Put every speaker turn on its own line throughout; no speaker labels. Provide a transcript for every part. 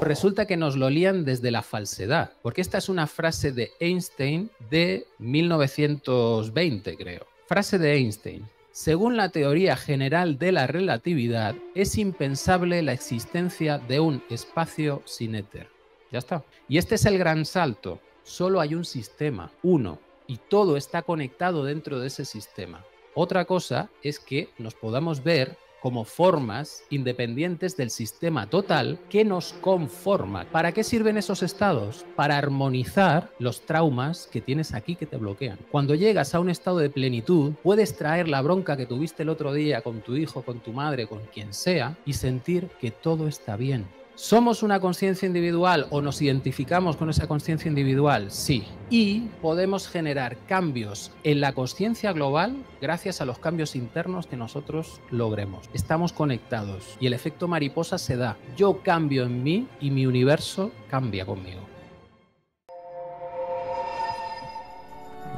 Resulta que nos lo lían desde la falsedad, porque esta es una frase de Einstein de 1920, creo. Frase de Einstein. Según la teoría general de la relatividad, es impensable la existencia de un espacio sin éter. Ya está. Y este es el gran salto. Solo hay un sistema, uno, y todo está conectado dentro de ese sistema. Otra cosa es que nos podamos ver como formas independientes del sistema total que nos conforman. ¿Para qué sirven esos estados? Para armonizar los traumas que tienes aquí que te bloquean. Cuando llegas a un estado de plenitud, puedes traer la bronca que tuviste el otro día con tu hijo, con tu madre, con quien sea, y sentir que todo está bien, ¿Somos una conciencia individual o nos identificamos con esa conciencia individual? Sí. Y podemos generar cambios en la conciencia global gracias a los cambios internos que nosotros logremos. Estamos conectados y el efecto mariposa se da. Yo cambio en mí y mi universo cambia conmigo.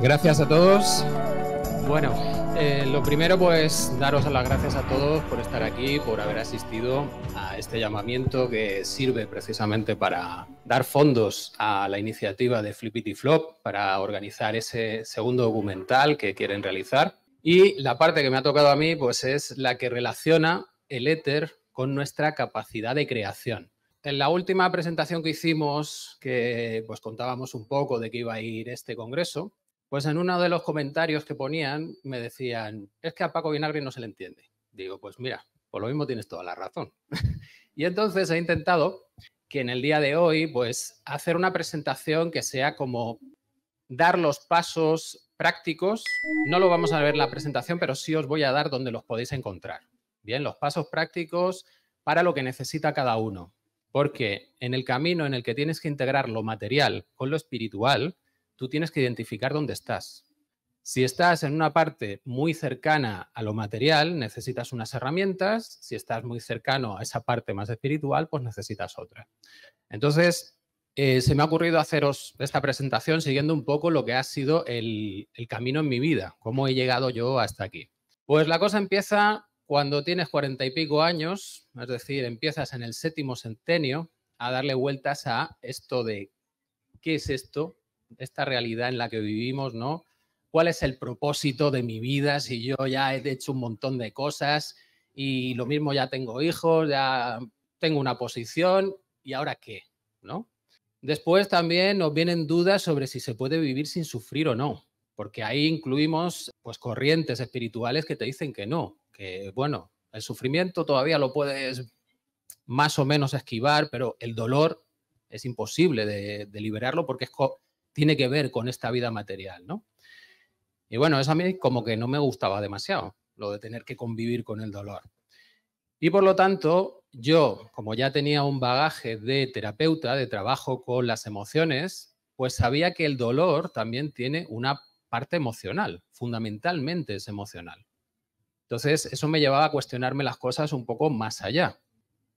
Gracias a todos. Bueno. Eh, lo primero, pues daros las gracias a todos por estar aquí, por haber asistido a este llamamiento que sirve precisamente para dar fondos a la iniciativa de Flippity Flop para organizar ese segundo documental que quieren realizar. Y la parte que me ha tocado a mí, pues es la que relaciona el éter con nuestra capacidad de creación. En la última presentación que hicimos, que pues contábamos un poco de qué iba a ir este congreso, pues en uno de los comentarios que ponían me decían, es que a Paco Vinagre no se le entiende. Digo, pues mira, por lo mismo tienes toda la razón. y entonces he intentado que en el día de hoy, pues hacer una presentación que sea como dar los pasos prácticos. No lo vamos a ver en la presentación, pero sí os voy a dar donde los podéis encontrar. Bien, los pasos prácticos para lo que necesita cada uno. Porque en el camino en el que tienes que integrar lo material con lo espiritual, tú tienes que identificar dónde estás. Si estás en una parte muy cercana a lo material, necesitas unas herramientas. Si estás muy cercano a esa parte más espiritual, pues necesitas otra. Entonces, eh, se me ha ocurrido haceros esta presentación siguiendo un poco lo que ha sido el, el camino en mi vida, cómo he llegado yo hasta aquí. Pues la cosa empieza cuando tienes cuarenta y pico años, es decir, empiezas en el séptimo centenio a darle vueltas a esto de qué es esto esta realidad en la que vivimos, ¿no? ¿Cuál es el propósito de mi vida si yo ya he hecho un montón de cosas y lo mismo ya tengo hijos, ya tengo una posición y ahora qué, ¿no? Después también nos vienen dudas sobre si se puede vivir sin sufrir o no, porque ahí incluimos pues corrientes espirituales que te dicen que no, que bueno, el sufrimiento todavía lo puedes más o menos esquivar, pero el dolor es imposible de, liberarlo porque es, tiene que ver con esta vida material, ¿no? Y bueno, eso a mí como que no me gustaba demasiado, lo de tener que convivir con el dolor. Y por lo tanto, yo, como ya tenía un bagaje de terapeuta, de trabajo con las emociones, pues sabía que el dolor también tiene una parte emocional, fundamentalmente es emocional. Entonces, eso me llevaba a cuestionarme las cosas un poco más allá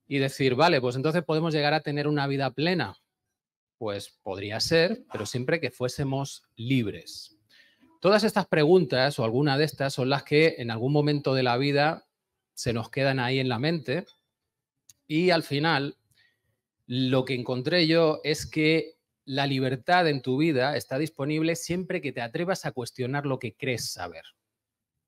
y decir, vale, pues entonces podemos llegar a tener una vida plena, pues podría ser, pero siempre que fuésemos libres. Todas estas preguntas o alguna de estas son las que en algún momento de la vida se nos quedan ahí en la mente y al final lo que encontré yo es que la libertad en tu vida está disponible siempre que te atrevas a cuestionar lo que crees saber.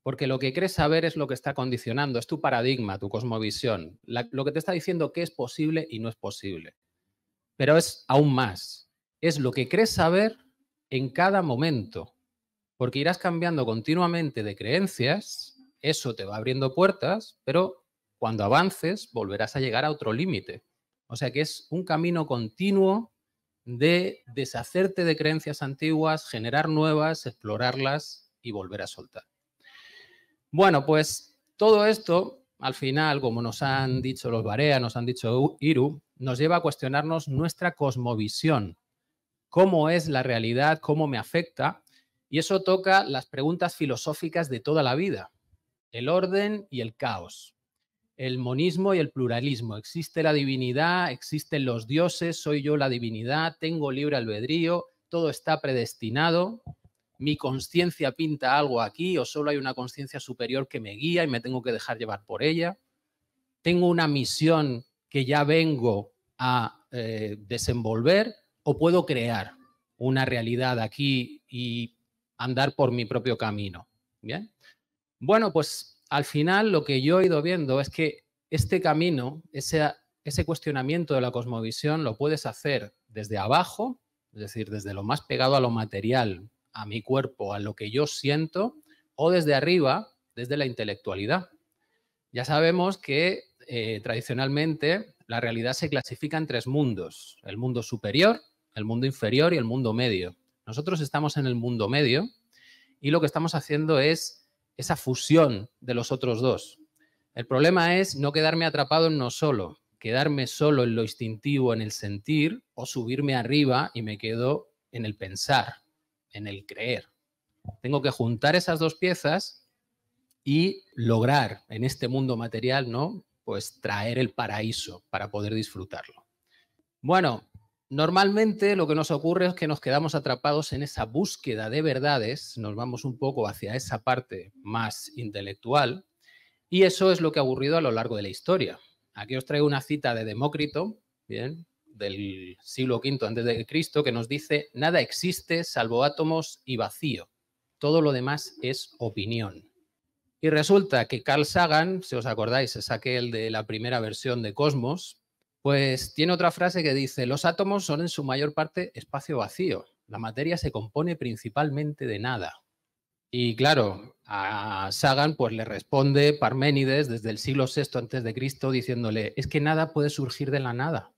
Porque lo que crees saber es lo que está condicionando, es tu paradigma, tu cosmovisión, lo que te está diciendo que es posible y no es posible pero es aún más. Es lo que crees saber en cada momento, porque irás cambiando continuamente de creencias, eso te va abriendo puertas, pero cuando avances volverás a llegar a otro límite. O sea que es un camino continuo de deshacerte de creencias antiguas, generar nuevas, explorarlas y volver a soltar. Bueno, pues todo esto, al final, como nos han dicho los Barea, nos han dicho Iru, nos lleva a cuestionarnos nuestra cosmovisión, cómo es la realidad, cómo me afecta, y eso toca las preguntas filosóficas de toda la vida, el orden y el caos, el monismo y el pluralismo, existe la divinidad, existen los dioses, soy yo la divinidad, tengo libre albedrío, todo está predestinado, mi conciencia pinta algo aquí o solo hay una conciencia superior que me guía y me tengo que dejar llevar por ella. Tengo una misión que ya vengo a eh, desenvolver o puedo crear una realidad aquí y andar por mi propio camino. Bien. Bueno, pues al final lo que yo he ido viendo es que este camino, ese, ese cuestionamiento de la cosmovisión, lo puedes hacer desde abajo, es decir, desde lo más pegado a lo material, a mi cuerpo, a lo que yo siento, o desde arriba, desde la intelectualidad. Ya sabemos que eh, tradicionalmente la realidad se clasifica en tres mundos, el mundo superior, el mundo inferior y el mundo medio. Nosotros estamos en el mundo medio y lo que estamos haciendo es esa fusión de los otros dos. El problema es no quedarme atrapado en no solo, quedarme solo en lo instintivo, en el sentir, o subirme arriba y me quedo en el pensar, en el creer. Tengo que juntar esas dos piezas y lograr en este mundo material, ¿no? pues traer el paraíso para poder disfrutarlo. Bueno, normalmente lo que nos ocurre es que nos quedamos atrapados en esa búsqueda de verdades, nos vamos un poco hacia esa parte más intelectual, y eso es lo que ha aburrido a lo largo de la historia. Aquí os traigo una cita de Demócrito, bien, del siglo V antes de Cristo, que nos dice, nada existe salvo átomos y vacío, todo lo demás es opinión. Y resulta que Carl Sagan, si os acordáis, es aquel de la primera versión de Cosmos, pues tiene otra frase que dice, los átomos son en su mayor parte espacio vacío, la materia se compone principalmente de nada. Y claro, a Sagan pues le responde Parménides desde el siglo VI antes de Cristo diciéndole, es que nada puede surgir de la nada.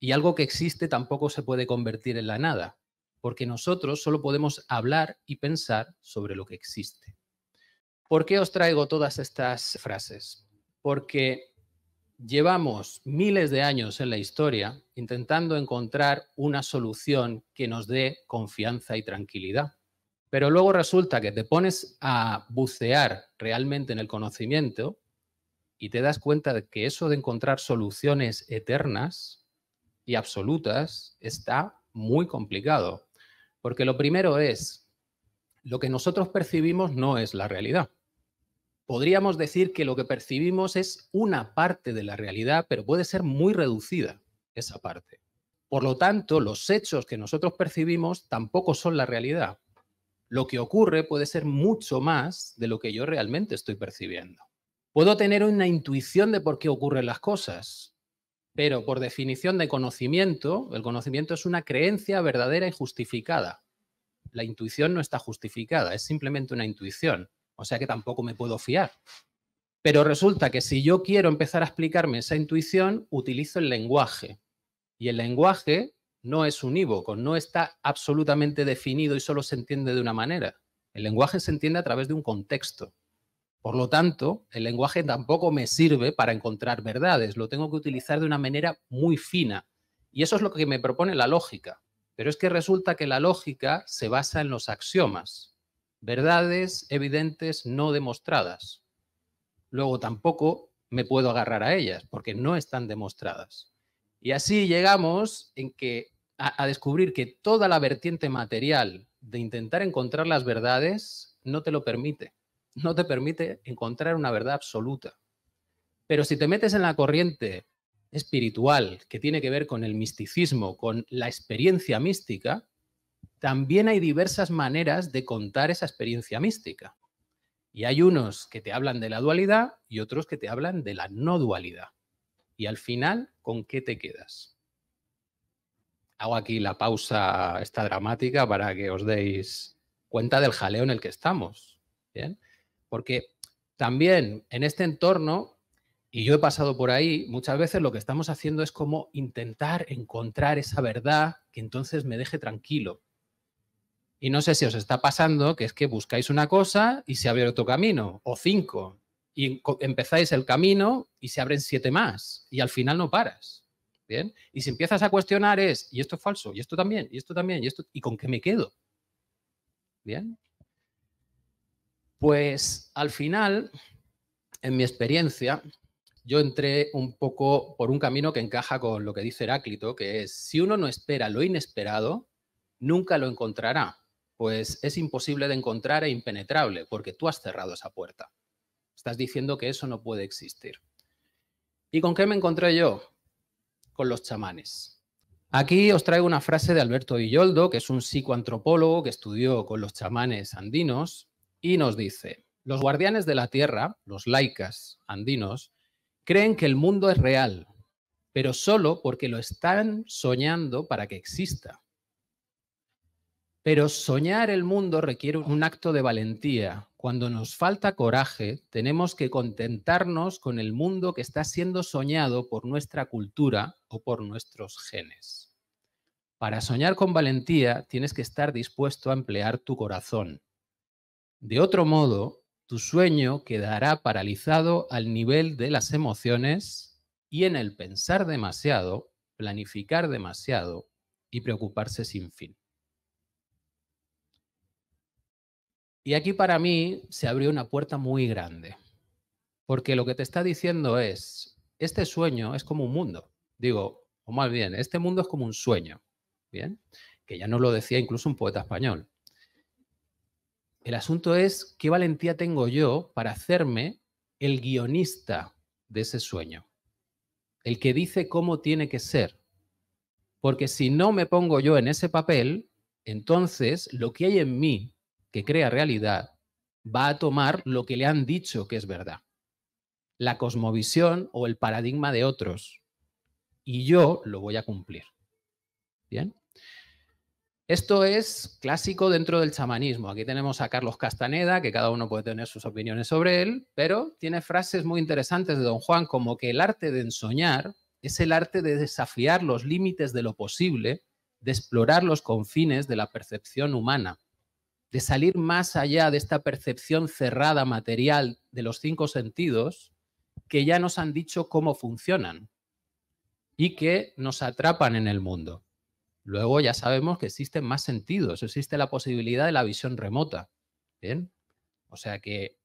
Y algo que existe tampoco se puede convertir en la nada, porque nosotros solo podemos hablar y pensar sobre lo que existe. ¿Por qué os traigo todas estas frases? Porque llevamos miles de años en la historia intentando encontrar una solución que nos dé confianza y tranquilidad. Pero luego resulta que te pones a bucear realmente en el conocimiento y te das cuenta de que eso de encontrar soluciones eternas y absolutas está muy complicado. Porque lo primero es, lo que nosotros percibimos no es la realidad podríamos decir que lo que percibimos es una parte de la realidad, pero puede ser muy reducida esa parte. Por lo tanto, los hechos que nosotros percibimos tampoco son la realidad. Lo que ocurre puede ser mucho más de lo que yo realmente estoy percibiendo. Puedo tener una intuición de por qué ocurren las cosas, pero por definición de conocimiento, el conocimiento es una creencia verdadera y justificada. La intuición no está justificada, es simplemente una intuición. O sea que tampoco me puedo fiar. Pero resulta que si yo quiero empezar a explicarme esa intuición, utilizo el lenguaje. Y el lenguaje no es unívoco, no está absolutamente definido y solo se entiende de una manera. El lenguaje se entiende a través de un contexto. Por lo tanto, el lenguaje tampoco me sirve para encontrar verdades, lo tengo que utilizar de una manera muy fina. Y eso es lo que me propone la lógica. Pero es que resulta que la lógica se basa en los axiomas verdades evidentes no demostradas. Luego tampoco me puedo agarrar a ellas porque no están demostradas. Y así llegamos en que, a, a descubrir que toda la vertiente material de intentar encontrar las verdades no te lo permite. No te permite encontrar una verdad absoluta. Pero si te metes en la corriente espiritual que tiene que ver con el misticismo, con la experiencia mística, también hay diversas maneras de contar esa experiencia mística. Y hay unos que te hablan de la dualidad y otros que te hablan de la no dualidad. Y al final, ¿con qué te quedas? Hago aquí la pausa esta dramática para que os deis cuenta del jaleo en el que estamos. Porque también en este entorno, y yo he pasado por ahí, muchas veces lo que estamos haciendo es como intentar encontrar esa verdad que entonces me deje tranquilo. Y no sé si os está pasando que es que buscáis una cosa y se abre otro camino, o cinco, y empezáis el camino y se abren siete más, y al final no paras. ¿Bien? Y si empiezas a cuestionar es, y esto es falso, y esto también, y esto también, y esto, ¿y con qué me quedo? ¿Bien? Pues al final, en mi experiencia, yo entré un poco por un camino que encaja con lo que dice Heráclito, que es, si uno no espera lo inesperado, nunca lo encontrará pues es imposible de encontrar e impenetrable, porque tú has cerrado esa puerta. Estás diciendo que eso no puede existir. ¿Y con qué me encontré yo? Con los chamanes. Aquí os traigo una frase de Alberto Villoldo, que es un psicoantropólogo que estudió con los chamanes andinos, y nos dice, los guardianes de la tierra, los laicas andinos, creen que el mundo es real, pero solo porque lo están soñando para que exista. Pero soñar el mundo requiere un acto de valentía. Cuando nos falta coraje, tenemos que contentarnos con el mundo que está siendo soñado por nuestra cultura o por nuestros genes. Para soñar con valentía, tienes que estar dispuesto a emplear tu corazón. De otro modo, tu sueño quedará paralizado al nivel de las emociones y en el pensar demasiado, planificar demasiado y preocuparse sin fin. Y aquí para mí se abrió una puerta muy grande, porque lo que te está diciendo es, este sueño es como un mundo, digo, o más bien, este mundo es como un sueño, ¿bien? Que ya nos lo decía incluso un poeta español. El asunto es qué valentía tengo yo para hacerme el guionista de ese sueño, el que dice cómo tiene que ser. Porque si no me pongo yo en ese papel, entonces lo que hay en mí que crea realidad va a tomar lo que le han dicho que es verdad, la cosmovisión o el paradigma de otros, y yo lo voy a cumplir. ¿Bien? Esto es clásico dentro del chamanismo. Aquí tenemos a Carlos Castaneda, que cada uno puede tener sus opiniones sobre él, pero tiene frases muy interesantes de don Juan, como que el arte de ensoñar es el arte de desafiar los límites de lo posible, de explorar los confines de la percepción humana de salir más allá de esta percepción cerrada material de los cinco sentidos que ya nos han dicho cómo funcionan y que nos atrapan en el mundo. Luego ya sabemos que existen más sentidos, existe la posibilidad de la visión remota. O sea que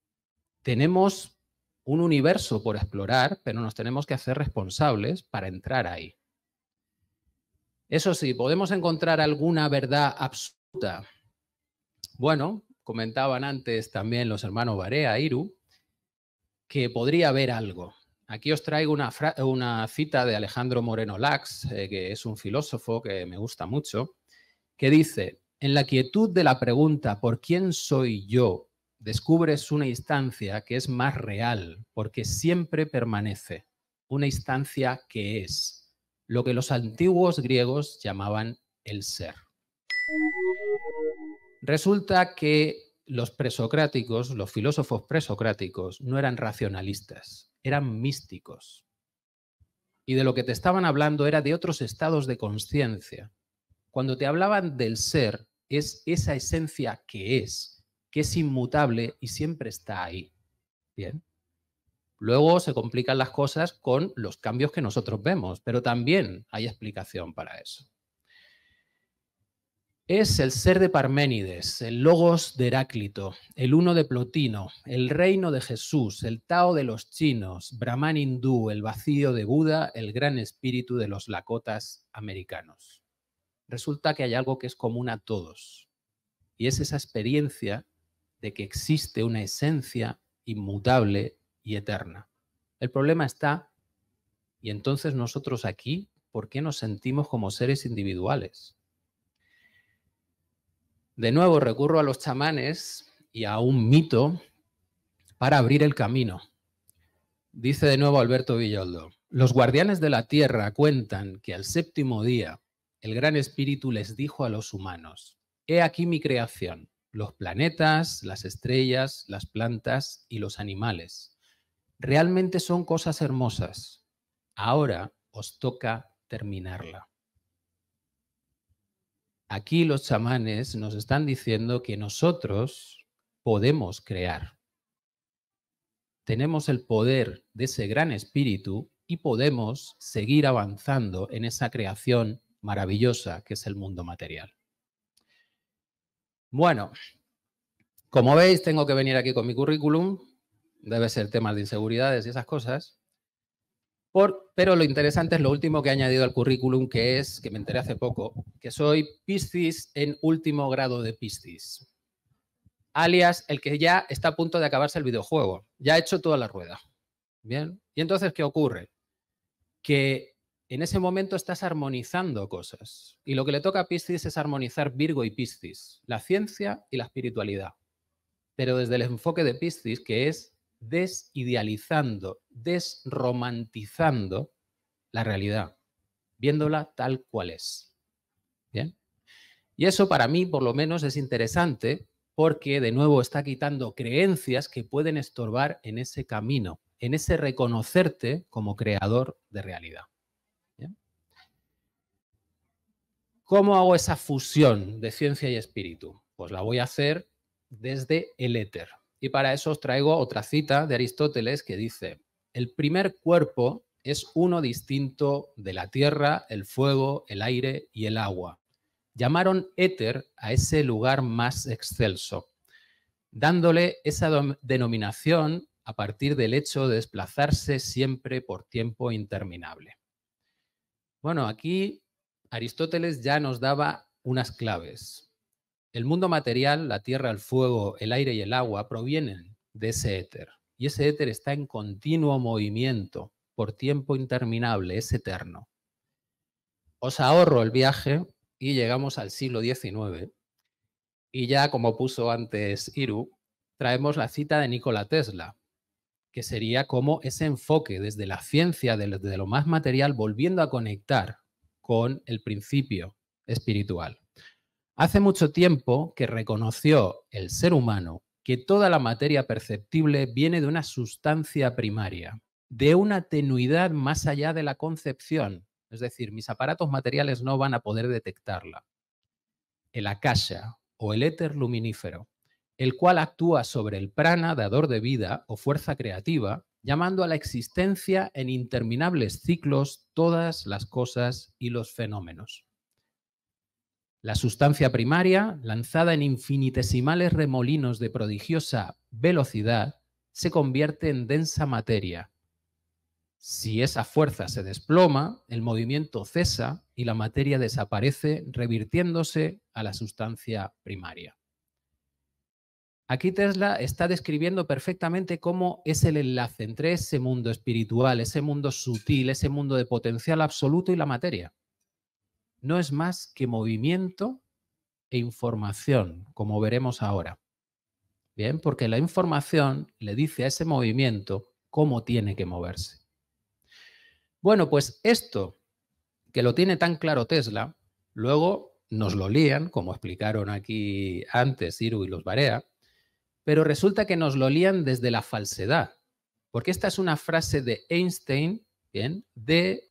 tenemos un universo por explorar, pero nos tenemos que hacer responsables para entrar ahí. Eso sí, podemos encontrar alguna verdad absoluta bueno, comentaban antes también los hermanos Barea, Iru, que podría haber algo. Aquí os traigo una, cita de Alejandro Moreno Lax, eh, que es un filósofo que me gusta mucho, que dice, en la quietud de la pregunta por quién soy yo, descubres una instancia que es más real, porque siempre permanece, una instancia que es, lo que los antiguos griegos llamaban el ser. Resulta que los presocráticos, los filósofos presocráticos, no eran racionalistas, eran místicos. Y de lo que te estaban hablando era de otros estados de conciencia. Cuando te hablaban del ser, es esa esencia que es, que es inmutable y siempre está ahí. Bien. Luego se complican las cosas con los cambios que nosotros vemos, pero también hay explicación para eso. Es el ser de Parménides, el logos de Heráclito, el uno de Plotino, el reino de Jesús, el Tao de los chinos, Brahman hindú, el vacío de Buda, el gran espíritu de los lacotas americanos. Resulta que hay algo que es común a todos, y es esa experiencia de que existe una esencia inmutable y eterna. El problema está, y entonces nosotros aquí, ¿por qué nos sentimos como seres individuales? De nuevo recurro a los chamanes y a un mito para abrir el camino. Dice de nuevo Alberto Villoldo, los guardianes de la tierra cuentan que al séptimo día el Gran Espíritu les dijo a los humanos, he aquí mi creación, los planetas, las estrellas, las plantas y los animales. Realmente son cosas hermosas. Ahora os toca terminarla aquí los chamanes nos están diciendo que nosotros podemos crear. Tenemos el poder de ese gran espíritu y podemos seguir avanzando en esa creación maravillosa que es el mundo material. Bueno, como veis, tengo que venir aquí con mi currículum. Debe ser temas de inseguridades y esas cosas pero lo interesante es lo último que he añadido al currículum, que es, que me enteré hace poco, que soy Piscis en último grado de Piscis. Alias, el que ya está a punto de acabarse el videojuego. Ya ha hecho toda la rueda. Bien. Y entonces, ¿qué ocurre? Que en ese momento estás armonizando cosas. Y lo que le toca a Piscis es armonizar Virgo y Piscis, la ciencia y la espiritualidad. Pero desde el enfoque de Piscis, que es desidealizando, desromantizando la realidad, viéndola tal cual es. Y eso para mí, por lo menos, es interesante porque, de nuevo, está quitando creencias que pueden estorbar en ese camino, en ese reconocerte como creador de realidad. ¿Cómo hago esa fusión de ciencia y espíritu? Pues la voy a hacer desde el éter, y para eso os traigo otra cita de Aristóteles que dice, el primer cuerpo es uno distinto de la tierra, el fuego, el aire y el agua. Llamaron éter a ese lugar más excelso, dándole esa denominación a partir del hecho de desplazarse siempre por tiempo interminable. Bueno, aquí Aristóteles ya nos daba unas claves. El mundo material, la tierra, el fuego, el aire y el agua provienen de ese éter. Y ese éter está en continuo movimiento por tiempo interminable, es eterno. Os ahorro el viaje y llegamos al siglo XIX. Y ya, como puso antes Iru, traemos la cita de Nikola Tesla, que sería como ese enfoque desde la ciencia, de lo más material, volviendo a conectar con el principio espiritual. Hace mucho tiempo que reconoció el ser humano que toda la materia perceptible viene de una sustancia primaria, de una tenuidad más allá de la concepción, es decir, mis aparatos materiales no van a poder detectarla. El akasha o el éter luminífero, el cual actúa sobre el prana, dador de vida o fuerza creativa, llamando a la existencia en interminables ciclos todas las cosas y los fenómenos. La sustancia primaria, lanzada en infinitesimales remolinos de prodigiosa velocidad, se convierte en densa materia. Si esa fuerza se desploma, el movimiento cesa y la materia desaparece, revirtiéndose a la sustancia primaria. Aquí Tesla está describiendo perfectamente cómo es el enlace entre ese mundo espiritual, ese mundo sutil, ese mundo de potencial absoluto y la materia no es más que movimiento e información, como veremos ahora. Bien, porque la información le dice a ese movimiento cómo tiene que moverse. Bueno, pues esto que lo tiene tan claro Tesla, luego nos lo lían, como explicaron aquí antes Iru y los Barea, pero resulta que nos lo lían desde la falsedad, porque esta es una frase de Einstein, bien, de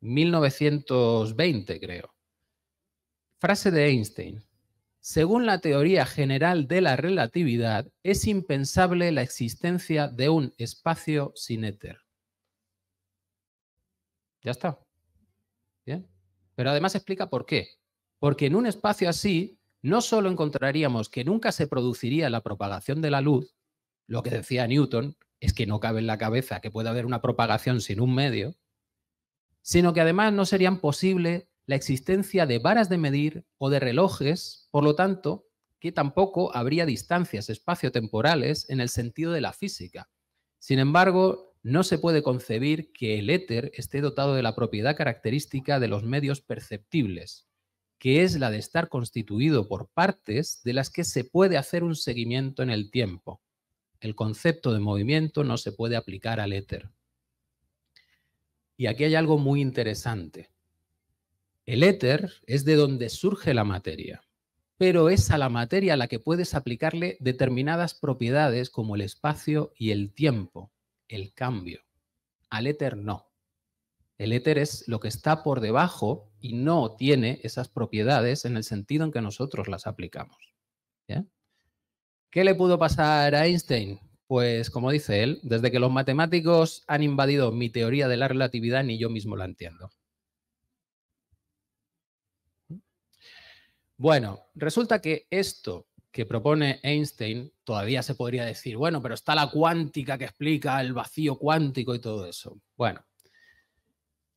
1920, creo. Frase de Einstein. Según la teoría general de la relatividad, es impensable la existencia de un espacio sin éter. Ya está. Bien. Pero además explica por qué. Porque en un espacio así, no solo encontraríamos que nunca se produciría la propagación de la luz, lo que decía Newton, es que no cabe en la cabeza que pueda haber una propagación sin un medio, sino que además no serían posible la existencia de varas de medir o de relojes, por lo tanto, que tampoco habría distancias espaciotemporales en el sentido de la física. Sin embargo, no se puede concebir que el éter esté dotado de la propiedad característica de los medios perceptibles, que es la de estar constituido por partes de las que se puede hacer un seguimiento en el tiempo. El concepto de movimiento no se puede aplicar al éter. Y aquí hay algo muy interesante. El éter es de donde surge la materia, pero es a la materia a la que puedes aplicarle determinadas propiedades como el espacio y el tiempo, el cambio. Al éter no. El éter es lo que está por debajo y no tiene esas propiedades en el sentido en que nosotros las aplicamos. ¿Qué le pudo pasar a Einstein? Pues como dice él, desde que los matemáticos han invadido mi teoría de la relatividad, ni yo mismo la entiendo. Bueno, resulta que esto que propone Einstein, todavía se podría decir, bueno, pero está la cuántica que explica el vacío cuántico y todo eso. Bueno,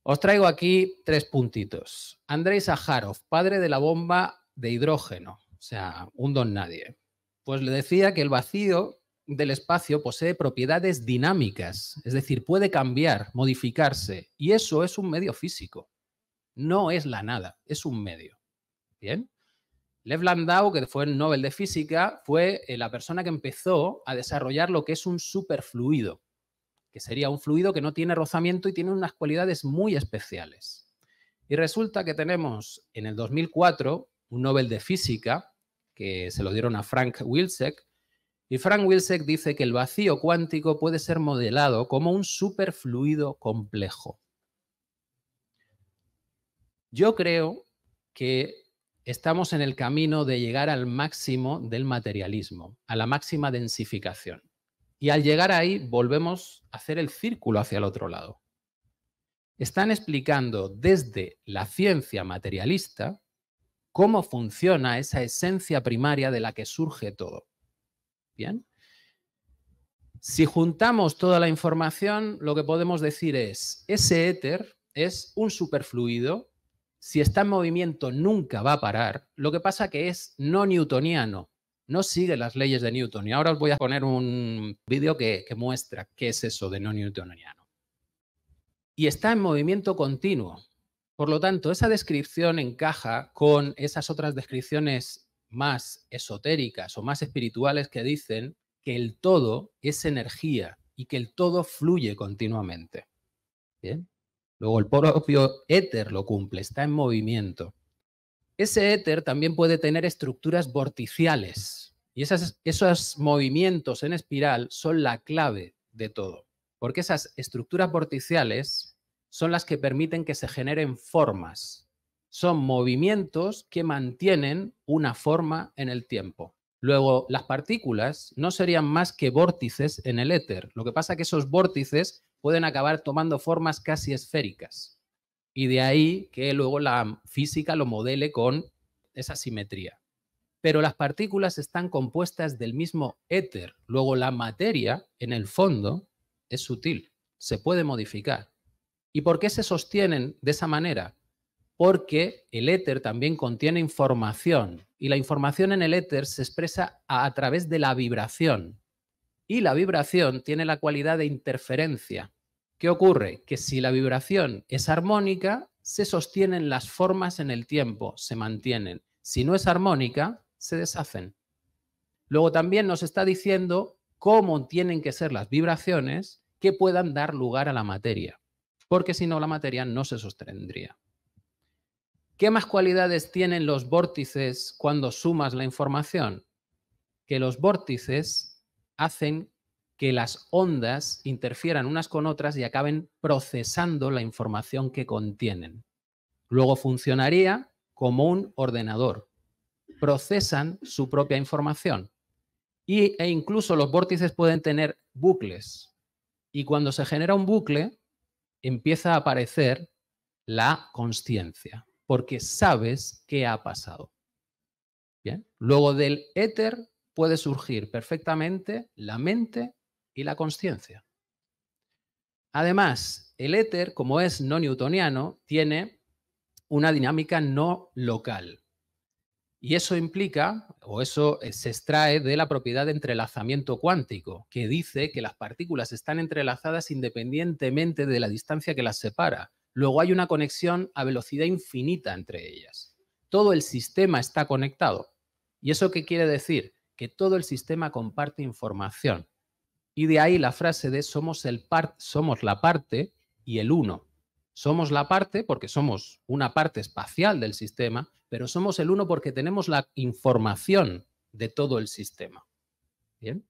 os traigo aquí tres puntitos. Andrei Sajarov, padre de la bomba de hidrógeno, o sea, un don nadie. Pues le decía que el vacío del espacio posee propiedades dinámicas, es decir, puede cambiar, modificarse, y eso es un medio físico. No es la nada, es un medio. ¿Bien? Lev Landau, que fue el Nobel de Física, fue eh, la persona que empezó a desarrollar lo que es un superfluido, que sería un fluido que no tiene rozamiento y tiene unas cualidades muy especiales. Y resulta que tenemos en el 2004 un Nobel de Física, que se lo dieron a Frank Wilczek, y Frank Wilczek dice que el vacío cuántico puede ser modelado como un superfluido complejo. Yo creo que estamos en el camino de llegar al máximo del materialismo, a la máxima densificación. Y al llegar ahí volvemos a hacer el círculo hacia el otro lado. Están explicando desde la ciencia materialista cómo funciona esa esencia primaria de la que surge todo. Bien. Si juntamos toda la información, lo que podemos decir es, ese éter es un superfluido, si está en movimiento nunca va a parar, lo que pasa que es no newtoniano, no sigue las leyes de Newton. Y ahora os voy a poner un vídeo que, que muestra qué es eso de no newtoniano. Y está en movimiento continuo, por lo tanto, esa descripción encaja con esas otras descripciones más esotéricas o más espirituales que dicen que el todo es energía y que el todo fluye continuamente. Luego el propio éter lo cumple, está en movimiento. Ese éter también puede tener estructuras vorticiales y esos movimientos en espiral son la clave de todo, porque esas estructuras vorticiales son las que permiten que se generen formas, son movimientos que mantienen una forma en el tiempo. Luego, las partículas no serían más que vórtices en el éter. Lo que pasa es que esos vórtices pueden acabar tomando formas casi esféricas. Y de ahí que luego la física lo modele con esa simetría. Pero las partículas están compuestas del mismo éter. Luego la materia, en el fondo, es sutil, se puede modificar. ¿Y por qué se sostienen de esa manera? porque el éter también contiene información y la información en el éter se expresa a, través de la vibración y la vibración tiene la cualidad de interferencia. ¿Qué ocurre? Que si la vibración es armónica, se sostienen las formas en el tiempo, se mantienen. Si no es armónica, se deshacen. Luego también nos está diciendo cómo tienen que ser las vibraciones que puedan dar lugar a la materia, porque si no la materia no se sostendría. ¿Qué más cualidades tienen los vórtices cuando sumas la información? Que los vórtices hacen que las ondas interfieran unas con otras y acaben procesando la información que contienen. Luego funcionaría como un ordenador. Procesan su propia información. Y, e incluso los vórtices pueden tener bucles. Y cuando se genera un bucle, empieza a aparecer la conciencia porque sabes qué ha pasado. luego del éter puede surgir perfectamente la mente y la conciencia. Además, el éter, como es no newtoniano, tiene una dinámica no local. Y eso implica, o eso eh, se extrae de la propiedad de entrelazamiento cuántico, que dice que las partículas están entrelazadas independientemente de la distancia que las separa luego hay una conexión a velocidad infinita entre ellas. Todo el sistema está conectado. ¿Y eso qué quiere decir? Que todo el sistema comparte información. Y de ahí la frase de somos, el somos la parte y el uno. Somos la parte porque somos una parte espacial del sistema, pero somos el uno porque tenemos la información de todo el sistema. ¿Bien?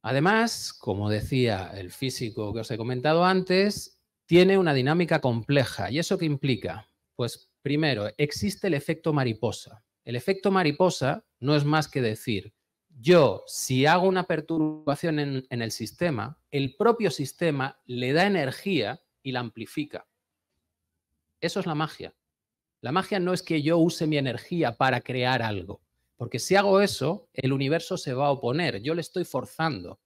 Además, como decía el físico que os he comentado antes, tiene una dinámica compleja. ¿Y eso qué implica? Pues primero, existe el efecto mariposa. El efecto mariposa no es más que decir, yo si hago una perturbación en, el sistema, el propio sistema le da energía y la amplifica. Eso es la magia. La magia no es que yo use mi energía para crear algo, porque si hago eso, el universo se va a oponer, yo le estoy forzando.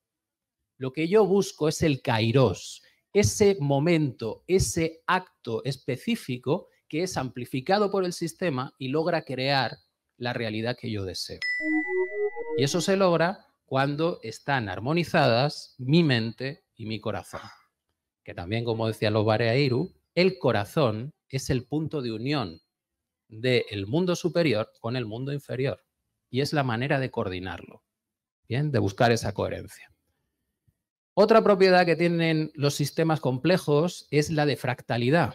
Lo que yo busco es el kairos, ese momento, ese acto específico que es amplificado por el sistema y logra crear la realidad que yo deseo. Y eso se logra cuando están armonizadas mi mente y mi corazón. Que también, como decía los Airu, el corazón es el punto de unión del mundo superior con el mundo inferior. Y es la manera de coordinarlo, ¿bien? De buscar esa coherencia. Otra propiedad que tienen los sistemas complejos es la de fractalidad,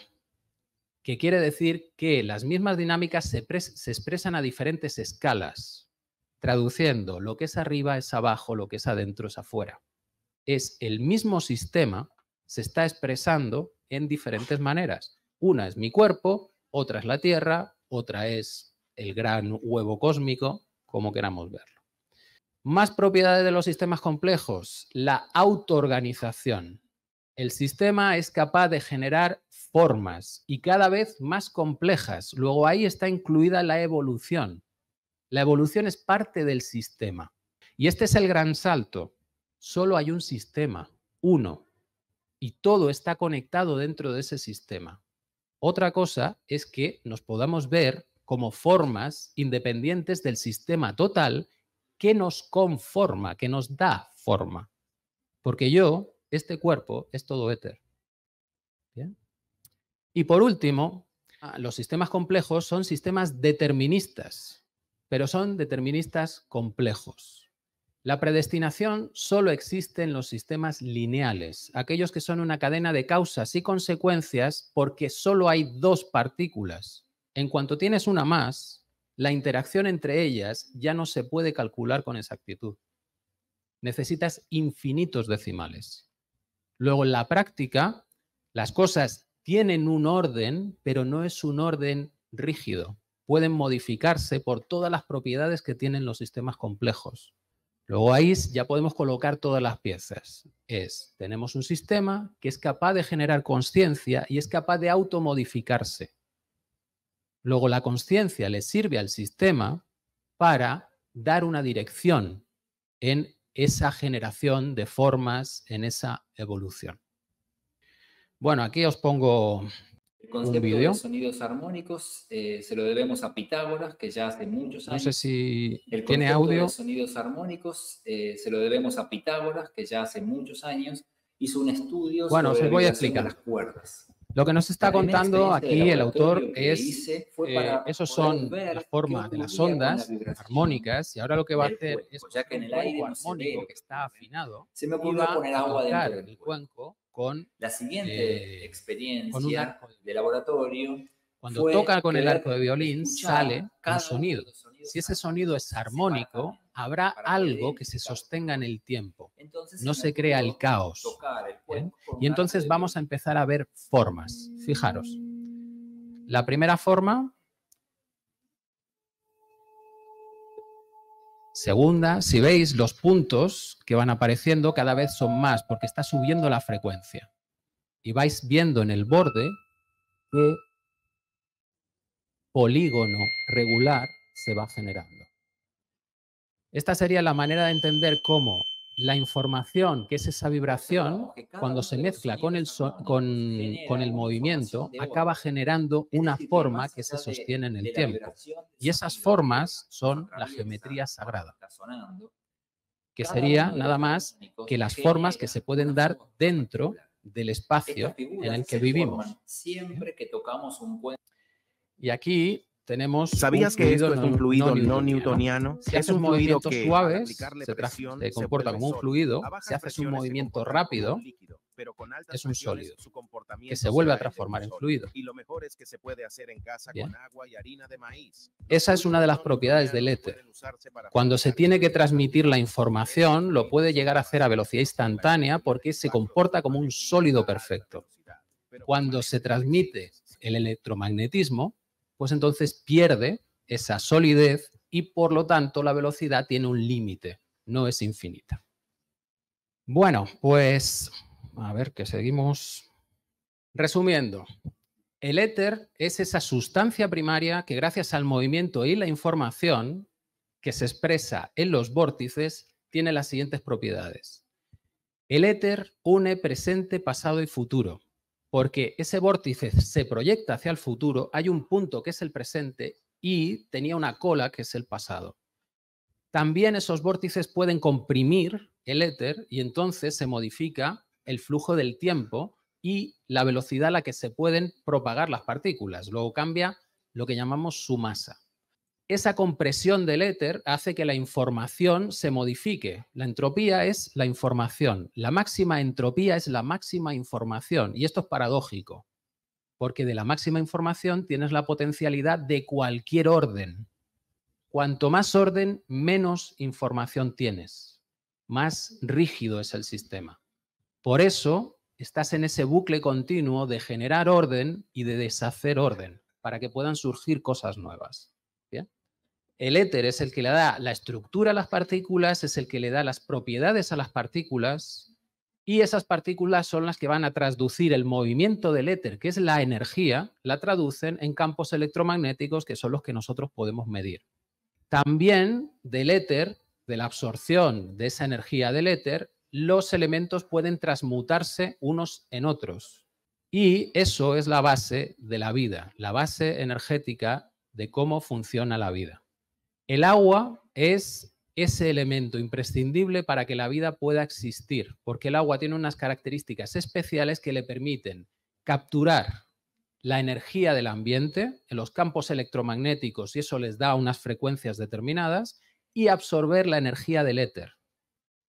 que quiere decir que las mismas dinámicas se, expresan a diferentes escalas, traduciendo lo que es arriba es abajo, lo que es adentro es afuera. Es el mismo sistema, se está expresando en diferentes maneras. Una es mi cuerpo, otra es la Tierra, otra es el gran huevo cósmico, como queramos verlo. Más propiedades de los sistemas complejos, la autoorganización. El sistema es capaz de generar formas y cada vez más complejas. Luego ahí está incluida la evolución. La evolución es parte del sistema. Y este es el gran salto. Solo hay un sistema, uno, y todo está conectado dentro de ese sistema. Otra cosa es que nos podamos ver como formas independientes del sistema total que nos conforma, que nos da forma. Porque yo, este cuerpo, es todo éter. Y por último, ah, los sistemas complejos son sistemas deterministas, pero son deterministas complejos. La predestinación solo existe en los sistemas lineales, aquellos que son una cadena de causas y consecuencias porque solo hay dos partículas. En cuanto tienes una más, la interacción entre ellas ya no se puede calcular con exactitud. Necesitas infinitos decimales. Luego, en la práctica, las cosas tienen un orden, pero no es un orden rígido. Pueden modificarse por todas las propiedades que tienen los sistemas complejos. Luego ahí ya podemos colocar todas las piezas. Es, tenemos un sistema que es capaz de generar conciencia y es capaz de automodificarse. Luego la conciencia le sirve al sistema para dar una dirección en esa generación de formas, en esa evolución. Bueno, aquí os pongo el concepto de sonidos armónicos eh, se lo debemos a Pitágoras, que ya hace muchos años. No sé si el tiene audio. De sonidos armónicos eh, se lo debemos a Pitágoras, que ya hace muchos años hizo un estudio bueno, sobre voy a explicar. las cuerdas. Lo que nos está contando aquí el autor es, eh, esos son las formas de las ondas armónicas y ahora lo que va a hacer es ya que en el aire armónico está afinado, se me ocurrió poner agua del cuenco con la siguiente eh, experiencia de laboratorio cuando toca con el arco de violín, sale un sonido. Si ese sonido es armónico, habrá algo que se sostenga en el tiempo no se crea el caos. ¿eh? Y entonces vamos a empezar a ver formas. Fijaros. La primera forma, segunda, si veis los puntos que van apareciendo cada vez son más porque está subiendo la frecuencia. Y vais viendo en el borde que polígono regular se va generando. Esta sería la manera de entender cómo la información, que es esa vibración, cuando se mezcla con el, con, con el movimiento, acaba generando una forma que se sostiene en el tiempo. Y esas formas son la geometría sagrada, que sería nada más que las formas que se pueden dar dentro del espacio en el que vivimos. ¿eh? tocamos Y aquí tenemos. ¿Sabías que un fluido no, newtoniano? Si es un movimiento suave, se, comporta como un fluido, si haces un movimiento rápido, es un sólido que se vuelve a transformar en fluido. Y lo mejor es que se puede hacer en casa con agua y harina de maíz. Esa es una de las propiedades del éter. Cuando se tiene que transmitir la información, lo puede llegar a hacer a velocidad instantánea porque se comporta como un sólido perfecto. Cuando se transmite el electromagnetismo, pues entonces pierde esa solidez y por lo tanto la velocidad tiene un límite, no es infinita. Bueno, pues a ver que seguimos. Resumiendo, el éter es esa sustancia primaria que gracias al movimiento y la información que se expresa en los vórtices tiene las siguientes propiedades. El éter une presente, pasado y futuro porque ese vórtice se proyecta hacia el futuro, hay un punto que es el presente y tenía una cola que es el pasado. También esos vórtices pueden comprimir el éter y entonces se modifica el flujo del tiempo y la velocidad a la que se pueden propagar las partículas. Luego cambia lo que llamamos su masa esa compresión del éter hace que la información se modifique. La entropía es la información. La máxima entropía es la máxima información. Y esto es paradójico, porque de la máxima información tienes la potencialidad de cualquier orden. Cuanto más orden, menos información tienes. Más rígido es el sistema. Por eso estás en ese bucle continuo de generar orden y de deshacer orden, para que puedan surgir cosas nuevas. El éter es el que le da la estructura a las partículas, es el que le da las propiedades a las partículas y esas partículas son las que van a traducir el movimiento del éter, que es la energía, la traducen en campos electromagnéticos que son los que nosotros podemos medir. También del éter, de la absorción de esa energía del éter, los elementos pueden transmutarse unos en otros. Y eso es la base de la vida, la base energética de cómo funciona la vida. El agua es ese elemento imprescindible para que la vida pueda existir, porque el agua tiene unas características especiales que le permiten capturar la energía del ambiente en los campos electromagnéticos y eso les da unas frecuencias determinadas y absorber la energía del éter.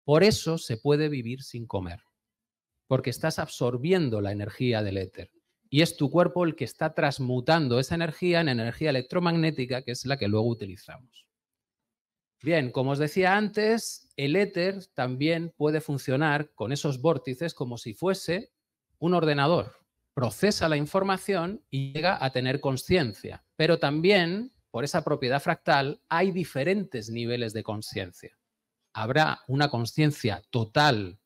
Por eso se puede vivir sin comer, porque estás absorbiendo la energía del éter y es tu cuerpo el que está transmutando esa energía en energía electromagnética que es la que luego utilizamos. Bien, como os decía antes, el éter también puede funcionar con esos vórtices como si fuese un ordenador. Procesa la información y llega a tener conciencia. Pero también, por esa propiedad fractal, hay diferentes niveles de conciencia. Habrá una conciencia total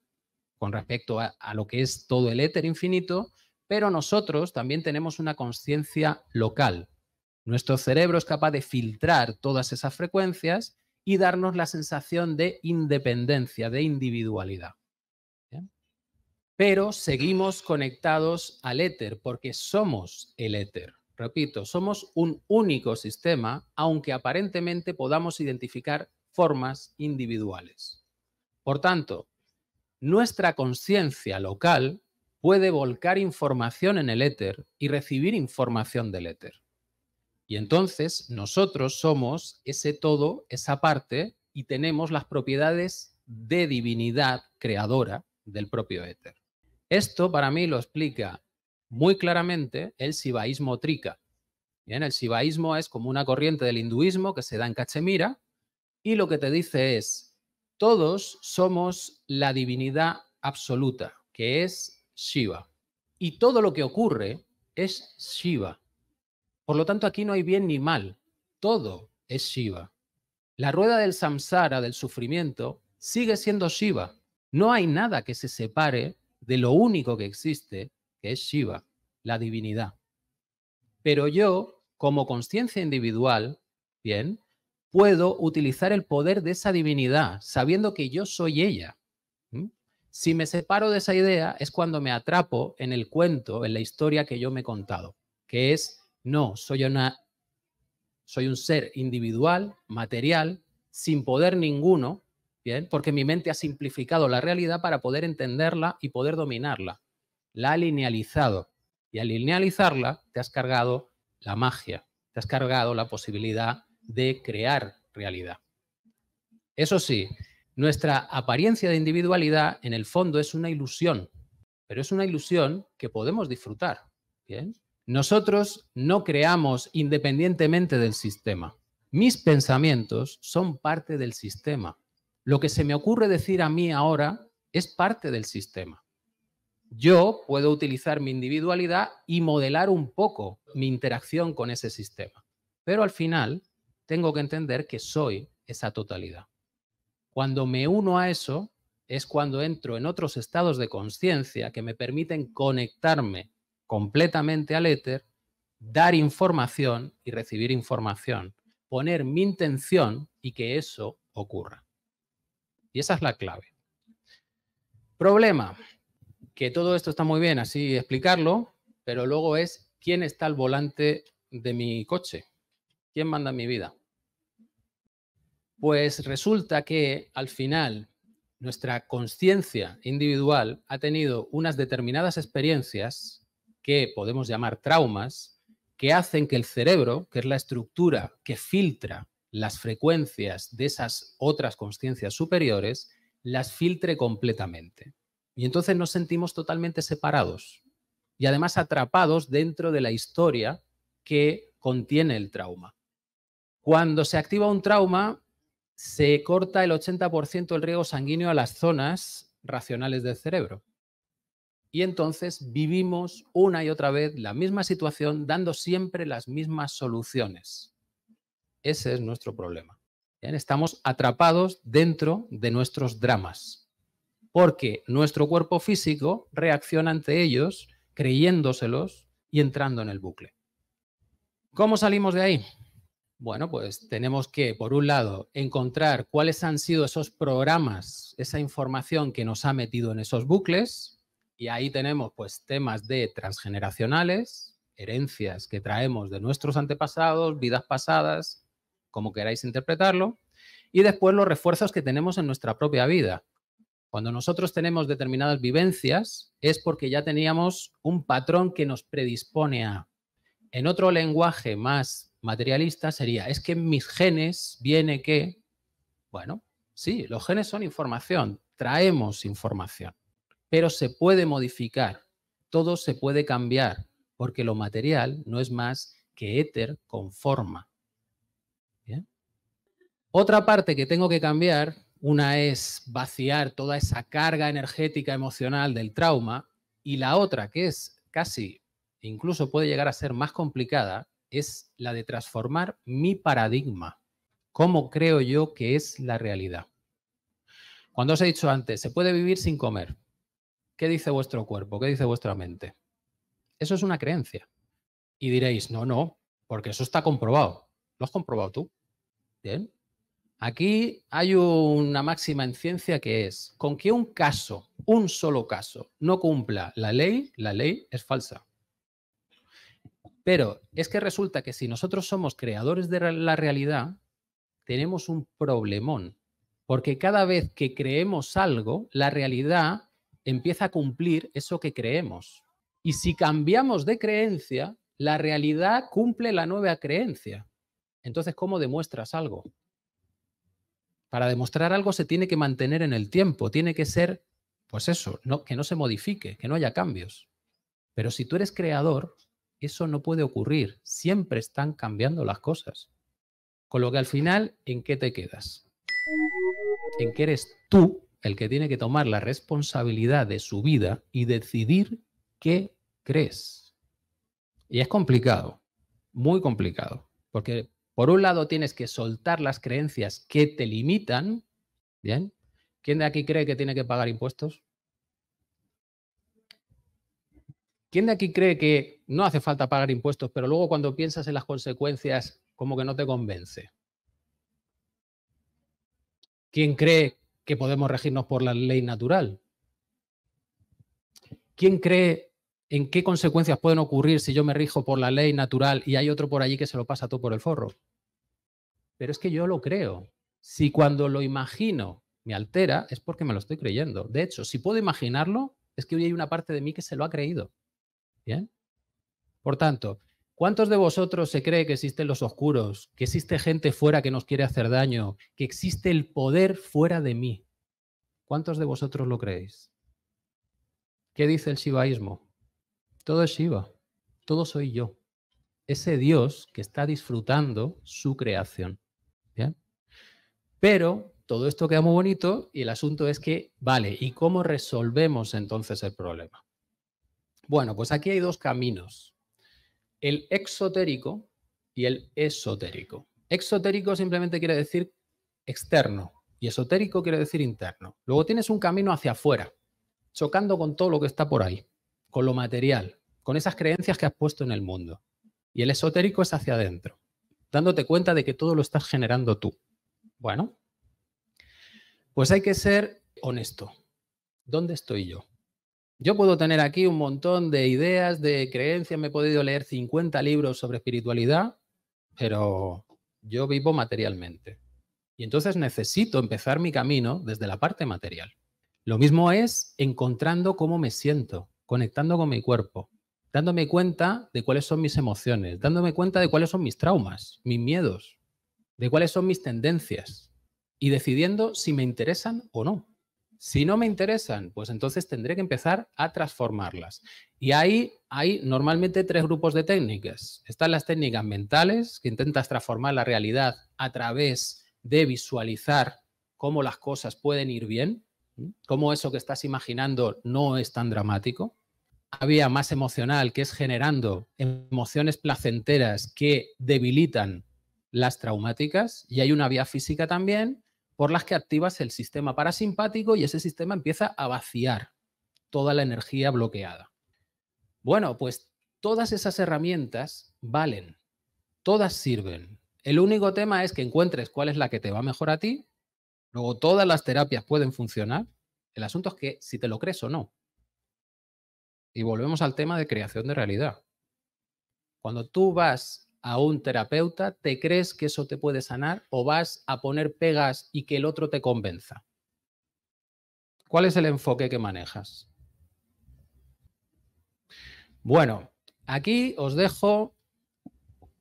con respecto a, lo que es todo el éter infinito, pero nosotros también tenemos una conciencia local. Nuestro cerebro es capaz de filtrar todas esas frecuencias y darnos la sensación de independencia, de individualidad. Pero seguimos conectados al éter porque somos el éter. Repito, somos un único sistema, aunque aparentemente podamos identificar formas individuales. Por tanto, nuestra conciencia local puede volcar información en el éter y recibir información del éter. Y entonces nosotros somos ese todo, esa parte, y tenemos las propiedades de divinidad creadora del propio éter. Esto para mí lo explica muy claramente el shivaísmo trika. el sibaísmo es como una corriente del hinduismo que se da en Cachemira y lo que te dice es, todos somos la divinidad absoluta, que es Shiva. Y todo lo que ocurre es Shiva. Por lo tanto, aquí no hay bien ni mal. Todo es Shiva. La rueda del samsara, del sufrimiento, sigue siendo Shiva. No hay nada que se separe de lo único que existe, que es Shiva, la divinidad. Pero yo, como conciencia individual, bien, puedo utilizar el poder de esa divinidad, sabiendo que yo soy ella. ¿Mm? Si me separo de esa idea es cuando me atrapo en el cuento, en la historia que yo me he contado, que es no, soy, una, soy un ser individual, material, sin poder ninguno, ¿bien? Porque mi mente ha simplificado la realidad para poder entenderla y poder dominarla. La ha linealizado. Y al linealizarla, te has cargado la magia, te has cargado la posibilidad de crear realidad. Eso sí, nuestra apariencia de individualidad en el fondo es una ilusión, pero es una ilusión que podemos disfrutar. ¿bien? Nosotros no creamos independientemente del sistema. Mis pensamientos son parte del sistema. Lo que se me ocurre decir a mí ahora es parte del sistema. Yo puedo utilizar mi individualidad y modelar un poco mi interacción con ese sistema. Pero al final tengo que entender que soy esa totalidad. Cuando me uno a eso es cuando entro en otros estados de conciencia que me permiten conectarme completamente al éter, dar información y recibir información, poner mi intención y que eso ocurra. Y esa es la clave. Problema, que todo esto está muy bien así explicarlo, pero luego es quién está al volante de mi coche, quién manda mi vida. Pues resulta que al final nuestra conciencia individual ha tenido unas determinadas experiencias que podemos llamar traumas, que hacen que el cerebro, que es la estructura que filtra las frecuencias de esas otras conciencias superiores, las filtre completamente. Y entonces nos sentimos totalmente separados y además atrapados dentro de la historia que contiene el trauma. Cuando se activa un trauma, se corta el 80% del riego sanguíneo a las zonas racionales del cerebro. Y entonces vivimos una y otra vez la misma situación dando siempre las mismas soluciones. Ese es nuestro problema. Estamos atrapados dentro de nuestros dramas, porque nuestro cuerpo físico reacciona ante ellos creyéndoselos y entrando en el bucle. ¿Cómo salimos de ahí? Bueno, pues tenemos que, por un lado, encontrar cuáles han sido esos programas, esa información que nos ha metido en esos bucles, y ahí tenemos pues temas de transgeneracionales, herencias que traemos de nuestros antepasados, vidas pasadas, como queráis interpretarlo, y después los refuerzos que tenemos en nuestra propia vida. Cuando nosotros tenemos determinadas vivencias es porque ya teníamos un patrón que nos predispone a. En otro lenguaje más materialista sería, es que en mis genes viene que, bueno, sí, los genes son información, traemos información pero se puede modificar, todo se puede cambiar, porque lo material no es más que éter con forma. Otra parte que tengo que cambiar, una es vaciar toda esa carga energética emocional del trauma y la otra que es casi, incluso puede llegar a ser más complicada, es la de transformar mi paradigma, cómo creo yo que es la realidad. Cuando os he dicho antes, se puede vivir sin comer, ¿Qué dice vuestro cuerpo? ¿Qué dice vuestra mente? Eso es una creencia. Y diréis, no, no, porque eso está comprobado. Lo has comprobado tú. Bien. Aquí hay una máxima en ciencia que es, con que un caso, un solo caso, no cumpla la ley, la ley es falsa. Pero es que resulta que si nosotros somos creadores de la realidad, tenemos un problemón, porque cada vez que creemos algo, la realidad empieza a cumplir eso que creemos. Y si cambiamos de creencia, la realidad cumple la nueva creencia. Entonces, ¿cómo demuestras algo? Para demostrar algo se tiene que mantener en el tiempo, tiene que ser, pues eso, no, que no se modifique, que no haya cambios. Pero si tú eres creador, eso no puede ocurrir. Siempre están cambiando las cosas. Con lo que al final, ¿en qué te quedas? ¿En qué eres tú el que tiene que tomar la responsabilidad de su vida y decidir qué crees. Y es complicado, muy complicado, porque por un lado tienes que soltar las creencias que te limitan, ¿bien? ¿Quién de aquí cree que tiene que pagar impuestos? ¿Quién de aquí cree que no hace falta pagar impuestos, pero luego cuando piensas en las consecuencias, como que no te convence? ¿Quién cree que podemos regirnos por la ley natural. ¿Quién cree en qué consecuencias pueden ocurrir si yo me rijo por la ley natural y hay otro por allí que se lo pasa todo por el forro? Pero es que yo lo creo. Si cuando lo imagino me altera, es porque me lo estoy creyendo. De hecho, si puedo imaginarlo, es que hoy hay una parte de mí que se lo ha creído. ¿Bien? Por tanto, ¿Cuántos de vosotros se cree que existen los oscuros, que existe gente fuera que nos quiere hacer daño, que existe el poder fuera de mí? ¿Cuántos de vosotros lo creéis? ¿Qué dice el shivaísmo? Todo es Shiva, todo soy yo. Ese Dios que está disfrutando su creación. Pero todo esto queda muy bonito y el asunto es que, vale, ¿y cómo resolvemos entonces el problema? Bueno, pues aquí hay dos caminos el exotérico y el esotérico. Exotérico simplemente quiere decir externo y esotérico quiere decir interno. Luego tienes un camino hacia afuera, chocando con todo lo que está por ahí, con lo material, con esas creencias que has puesto en el mundo. Y el esotérico es hacia adentro, dándote cuenta de que todo lo estás generando tú. Bueno, pues hay que ser honesto. ¿Dónde estoy yo? Yo puedo tener aquí un montón de ideas, de creencias, me he podido leer 50 libros sobre espiritualidad, pero yo vivo materialmente. Y entonces necesito empezar mi camino desde la parte material. Lo mismo es encontrando cómo me siento, conectando con mi cuerpo, dándome cuenta de cuáles son mis emociones, dándome cuenta de cuáles son mis traumas, mis miedos, de cuáles son mis tendencias y decidiendo si me interesan o no. Si no me interesan, pues entonces tendré que empezar a transformarlas. Y ahí hay normalmente tres grupos de técnicas. Están las técnicas mentales, que intentas transformar la realidad a través de visualizar cómo las cosas pueden ir bien, cómo eso que estás imaginando no es tan dramático. Había más emocional, que es generando emociones placenteras que debilitan las traumáticas. Y hay una vía física también, por las que activas el sistema parasimpático y ese sistema empieza a vaciar toda la energía bloqueada. Bueno, pues todas esas herramientas valen, todas sirven. El único tema es que encuentres cuál es la que te va mejor a ti. Luego todas las terapias pueden funcionar. El asunto es que si te lo crees o no. Y volvemos al tema de creación de realidad. Cuando tú vas a un terapeuta, ¿te crees que eso te puede sanar o vas a poner pegas y que el otro te convenza? ¿Cuál es el enfoque que manejas? Bueno, aquí os dejo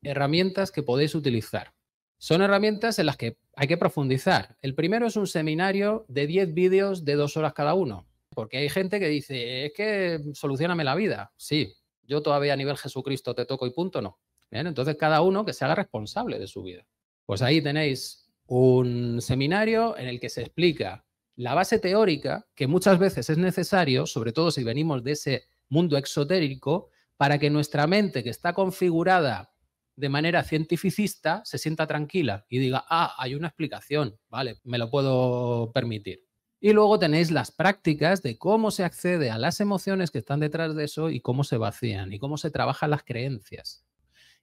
herramientas que podéis utilizar. Son herramientas en las que hay que profundizar. El primero es un seminario de 10 vídeos de dos horas cada uno, porque hay gente que dice, es que solucioname la vida. Sí, yo todavía a nivel Jesucristo te toco y punto, no entonces cada uno que se haga responsable de su vida. Pues ahí tenéis un seminario en el que se explica la base teórica que muchas veces es necesario, sobre todo si venimos de ese mundo exotérico, para que nuestra mente que está configurada de manera cientificista se sienta tranquila y diga, ah, hay una explicación, vale, me lo puedo permitir. Y luego tenéis las prácticas de cómo se accede a las emociones que están detrás de eso y cómo se vacían y cómo se trabajan las creencias.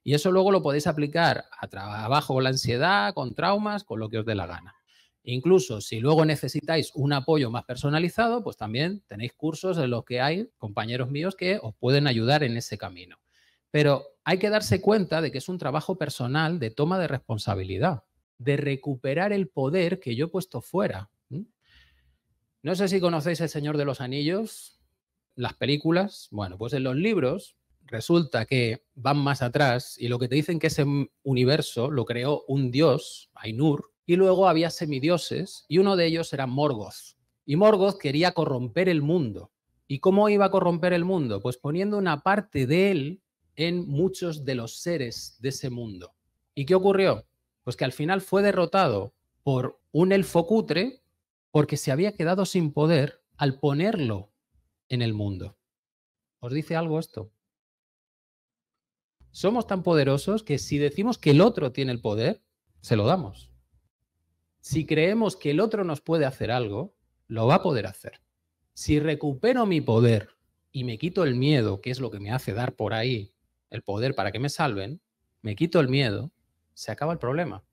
Y eso luego lo podéis aplicar a trabajo con la ansiedad, con traumas, con lo que os dé la gana. Incluso si luego necesitáis un apoyo más personalizado, pues también tenéis cursos en los que hay compañeros míos que os pueden ayudar en ese camino. Pero hay que darse cuenta de que es un trabajo personal de toma de responsabilidad, de recuperar el poder que yo he puesto fuera. No sé si conocéis El Señor de los Anillos, las películas. Bueno, pues en los libros resulta que van más atrás y lo que te dicen que ese universo lo creó un dios, Ainur, y luego había semidioses y uno de ellos era Morgoth. Y Morgoth quería corromper el mundo. ¿Y cómo iba a corromper el mundo? Pues poniendo una parte de él en muchos de los seres de ese mundo. ¿Y qué ocurrió? Pues que al final fue derrotado por un elfo cutre porque se había quedado sin poder al ponerlo en el mundo. ¿Os dice algo esto? Somos tan poderosos que si decimos que el otro tiene el poder, se lo damos. Si creemos que el otro nos puede hacer algo, lo va a poder hacer. Si recupero mi poder y me quito el miedo, que es lo que me hace dar por ahí el poder para que me salven, me quito el miedo, se acaba el problema.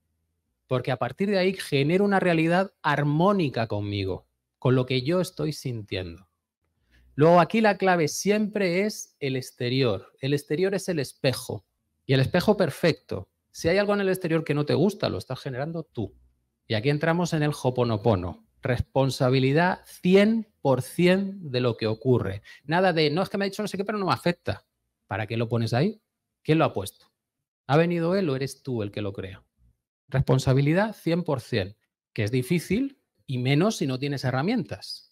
Porque a partir de ahí genero una realidad armónica conmigo, con lo que yo estoy sintiendo. Luego aquí la clave siempre es el exterior. El exterior es el espejo y el espejo perfecto. Si hay algo en el exterior que no te gusta, lo estás generando tú. Y aquí entramos en el hoponopono. Responsabilidad 100% de lo que ocurre. Nada de, no es que me ha dicho no sé qué, pero no me afecta. ¿Para qué lo pones ahí? ¿Quién lo ha puesto? ¿Ha venido él o eres tú el que lo crea? Responsabilidad 100%, que es difícil y menos si no tienes herramientas.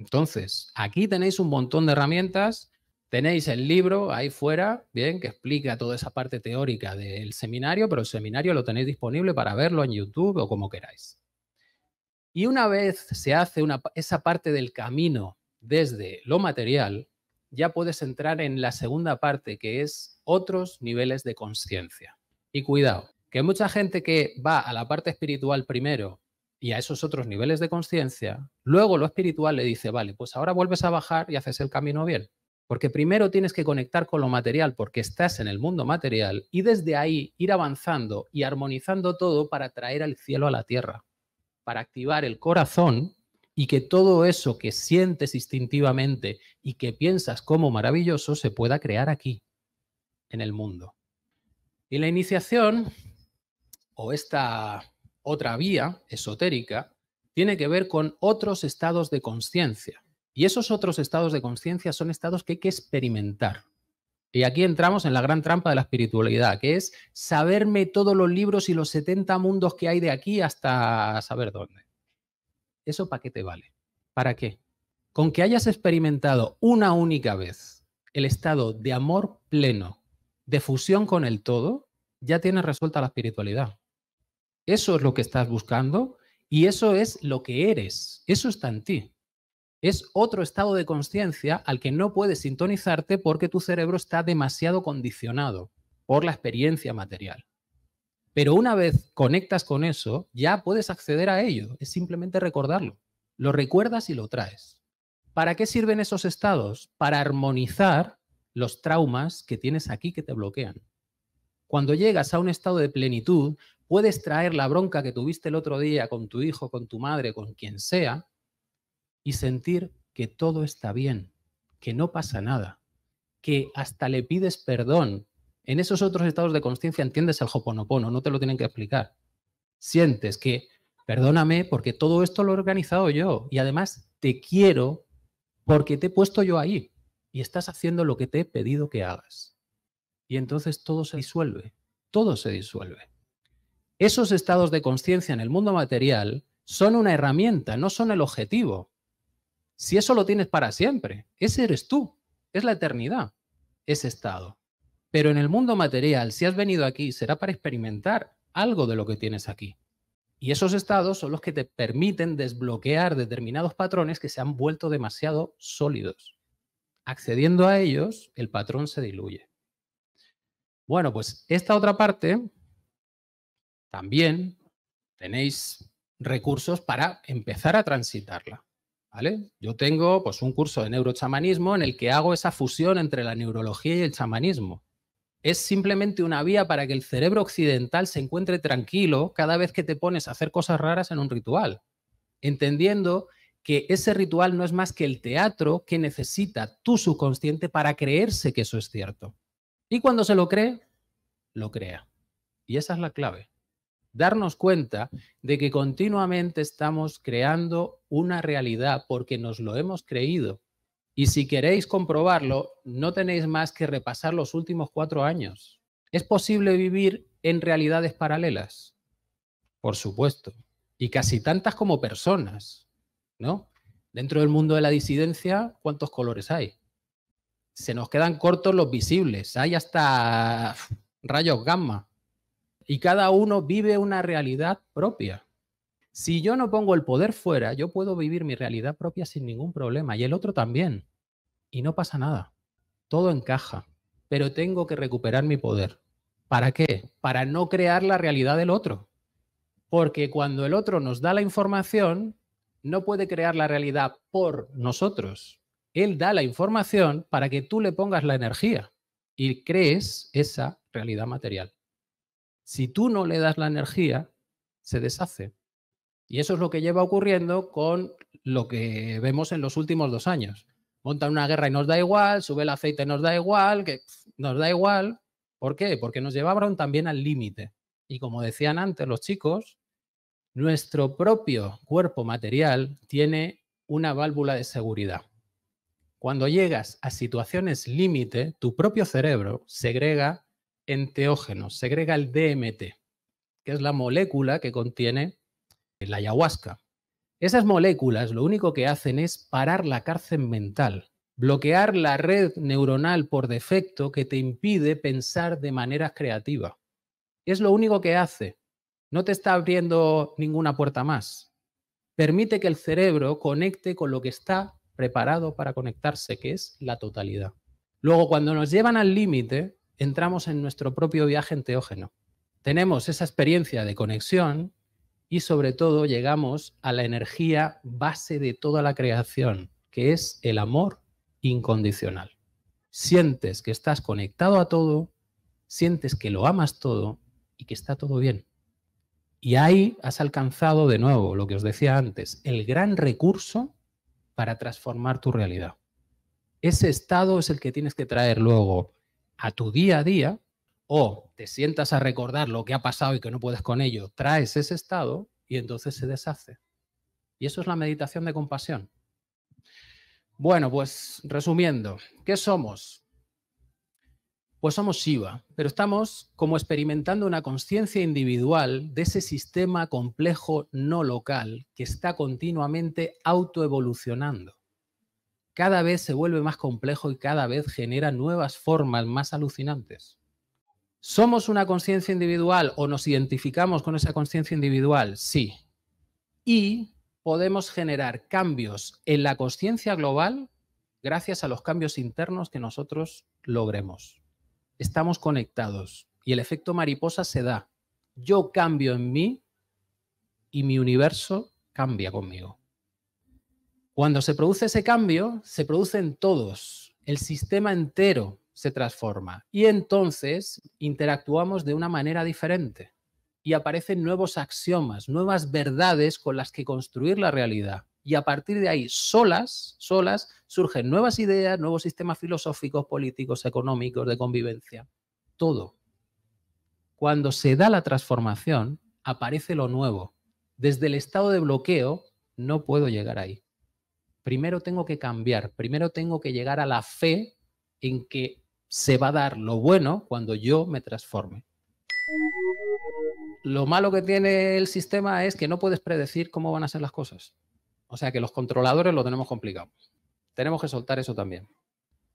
Entonces, aquí tenéis un montón de herramientas, tenéis el libro ahí fuera, bien, que explica toda esa parte teórica del seminario, pero el seminario lo tenéis disponible para verlo en YouTube o como queráis. Y una vez se hace esa parte del camino desde lo material, ya puedes entrar en la segunda parte, que es otros niveles de conciencia. Y cuidado, que mucha gente que va a la parte espiritual primero y a esos otros niveles de conciencia, luego lo espiritual le dice, vale, pues ahora vuelves a bajar y haces el camino bien. Porque primero tienes que conectar con lo material porque estás en el mundo material y desde ahí ir avanzando y armonizando todo para traer al cielo a la tierra, para activar el corazón y que todo eso que sientes instintivamente y que piensas como maravilloso se pueda crear aquí, en el mundo. Y la iniciación o esta otra vía esotérica, tiene que ver con otros estados de conciencia. Y esos otros estados de conciencia son estados que hay que experimentar. Y aquí entramos en la gran trampa de la espiritualidad, que es saberme todos los libros y los 70 mundos que hay de aquí hasta saber dónde. ¿Eso para qué te vale? ¿Para qué? Con que hayas experimentado una única vez el estado de amor pleno, de fusión con el todo, ya tienes resuelta la espiritualidad. Eso es lo que estás buscando y eso es lo que eres. Eso está en ti. Es otro estado de conciencia al que no puedes sintonizarte porque tu cerebro está demasiado condicionado por la experiencia material. Pero una vez conectas con eso, ya puedes acceder a ello. Es simplemente recordarlo. Lo recuerdas y lo traes. ¿Para qué sirven esos estados? Para armonizar los traumas que tienes aquí que te bloquean. Cuando llegas a un estado de plenitud, puedes traer la bronca que tuviste el otro día con tu hijo, con tu madre, con quien sea, y sentir que todo está bien, que no pasa nada, que hasta le pides perdón. En esos otros estados de conciencia entiendes el hoponopono, no te lo tienen que explicar. Sientes que, perdóname porque todo esto lo he organizado yo y además te quiero porque te he puesto yo ahí y estás haciendo lo que te he pedido que hagas. Y entonces todo se disuelve, todo se disuelve esos estados de conciencia en el mundo material son una herramienta, no son el objetivo. Si eso lo tienes para siempre, ese eres tú, es la eternidad, ese estado. Pero en el mundo material, si has venido aquí, será para experimentar algo de lo que tienes aquí. Y esos estados son los que te permiten desbloquear determinados patrones que se han vuelto demasiado sólidos. Accediendo a ellos, el patrón se diluye. Bueno, pues esta otra parte también tenéis recursos para empezar a transitarla. ¿Vale? Yo tengo pues, un curso de neurochamanismo en el que hago esa fusión entre la neurología y el chamanismo. Es simplemente una vía para que el cerebro occidental se encuentre tranquilo cada vez que te pones a hacer cosas raras en un ritual, entendiendo que ese ritual no es más que el teatro que necesita tu subconsciente para creerse que eso es cierto. Y cuando se lo cree, lo crea. Y esa es la clave darnos cuenta de que continuamente estamos creando una realidad porque nos lo hemos creído. Y si queréis comprobarlo, no tenéis más que repasar los últimos cuatro años. ¿Es posible vivir en realidades paralelas? Por supuesto. Y casi tantas como personas, ¿no? Dentro del mundo de la disidencia, ¿cuántos colores hay? Se nos quedan cortos los visibles. Hay hasta rayos gamma, y cada uno vive una realidad propia. Si yo no pongo el poder fuera, yo puedo vivir mi realidad propia sin ningún problema y el otro también. Y no pasa nada. Todo encaja. Pero tengo que recuperar mi poder. ¿Para qué? Para no crear la realidad del otro. Porque cuando el otro nos da la información, no puede crear la realidad por nosotros. Él da la información para que tú le pongas la energía y crees esa realidad material. Si tú no le das la energía, se deshace. Y eso es lo que lleva ocurriendo con lo que vemos en los últimos dos años. Montan una guerra y nos da igual, sube el aceite y nos da igual, que nos da igual. ¿Por qué? Porque nos llevaron también al límite. Y como decían antes los chicos, nuestro propio cuerpo material tiene una válvula de seguridad. Cuando llegas a situaciones límite, tu propio cerebro segrega enteógenos, segrega el DMT, que es la molécula que contiene la ayahuasca. Esas moléculas lo único que hacen es parar la cárcel mental, bloquear la red neuronal por defecto que te impide pensar de manera creativa. Es lo único que hace. No te está abriendo ninguna puerta más. Permite que el cerebro conecte con lo que está preparado para conectarse, que es la totalidad. Luego, cuando nos llevan al límite, entramos en nuestro propio viaje teógeno. Tenemos esa experiencia de conexión y sobre todo llegamos a la energía base de toda la creación, que es el amor incondicional. Sientes que estás conectado a todo, sientes que lo amas todo y que está todo bien. Y ahí has alcanzado de nuevo lo que os decía antes, el gran recurso para transformar tu realidad. Ese estado es el que tienes que traer luego a tu día a día o te sientas a recordar lo que ha pasado y que no puedes con ello, traes ese estado y entonces se deshace. Y eso es la meditación de compasión. Bueno, pues resumiendo, ¿qué somos? Pues somos Shiva, pero estamos como experimentando una conciencia individual de ese sistema complejo no local que está continuamente autoevolucionando cada vez se vuelve más complejo y cada vez genera nuevas formas más alucinantes. ¿Somos una conciencia individual o nos identificamos con esa conciencia individual? Sí. Y podemos generar cambios en la conciencia global gracias a los cambios internos que nosotros logremos. Estamos conectados y el efecto mariposa se da. Yo cambio en mí y mi universo cambia conmigo. Cuando se produce ese cambio, se producen todos, el sistema entero se transforma y entonces interactuamos de una manera diferente y aparecen nuevos axiomas, nuevas verdades con las que construir la realidad. Y a partir de ahí, solas, solas, surgen nuevas ideas, nuevos sistemas filosóficos, políticos, económicos, de convivencia. Todo. Cuando se da la transformación, aparece lo nuevo. Desde el estado de bloqueo, no puedo llegar ahí primero tengo que cambiar, primero tengo que llegar a la fe en que se va a dar lo bueno cuando yo me transforme. Lo malo que tiene el sistema es que no puedes predecir cómo van a ser las cosas. O sea que los controladores lo tenemos complicado. Tenemos que soltar eso también.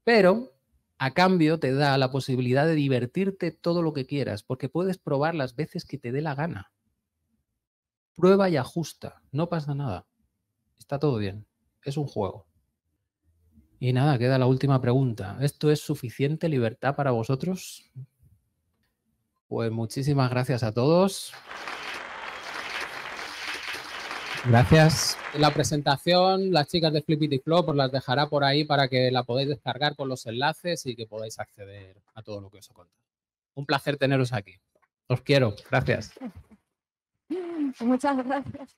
Pero a cambio te da la posibilidad de divertirte todo lo que quieras, porque puedes probar las veces que te dé la gana. Prueba y ajusta, no pasa nada. Está todo bien es un juego. Y nada, queda la última pregunta. ¿Esto es suficiente libertad para vosotros? Pues muchísimas gracias a todos. Gracias. La presentación, las chicas de Flippity Club, os las dejará por ahí para que la podáis descargar con los enlaces y que podáis acceder a todo lo que os he Un placer teneros aquí. Os quiero. Gracias. Muchas gracias.